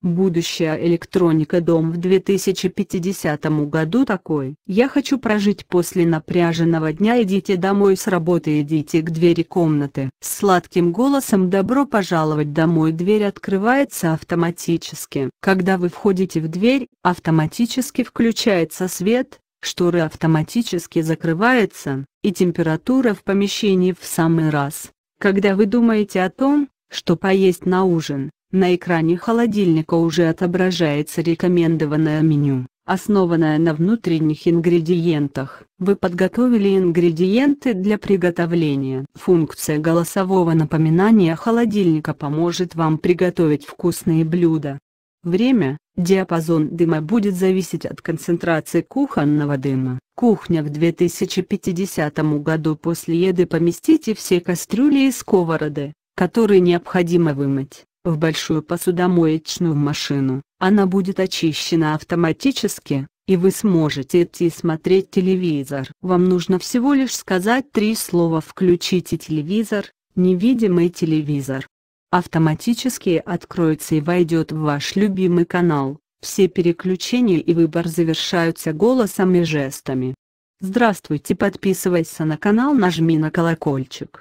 Будущая электроника дом в 2050 году такой. Я хочу прожить после напряженного дня идите домой с работы идите к двери комнаты. С сладким голосом добро пожаловать домой дверь открывается автоматически. Когда вы входите в дверь, автоматически включается свет, шторы автоматически закрываются, и температура в помещении в самый раз. Когда вы думаете о том, что поесть на ужин, на экране холодильника уже отображается рекомендованное меню, основанное на внутренних ингредиентах. Вы подготовили ингредиенты для приготовления. Функция голосового напоминания холодильника поможет вам приготовить вкусные блюда. Время, диапазон дыма будет зависеть от концентрации кухонного дыма. Кухня к 2050 году после еды поместите все кастрюли и сковороды, которые необходимо вымыть в большую посудомоечную машину. Она будет очищена автоматически, и вы сможете идти смотреть телевизор. Вам нужно всего лишь сказать три слова «включите телевизор», «невидимый телевизор». Автоматически откроется и войдет в ваш любимый канал. Все переключения и выбор завершаются голосом и жестами. Здравствуйте, подписывайся на канал, нажми на колокольчик.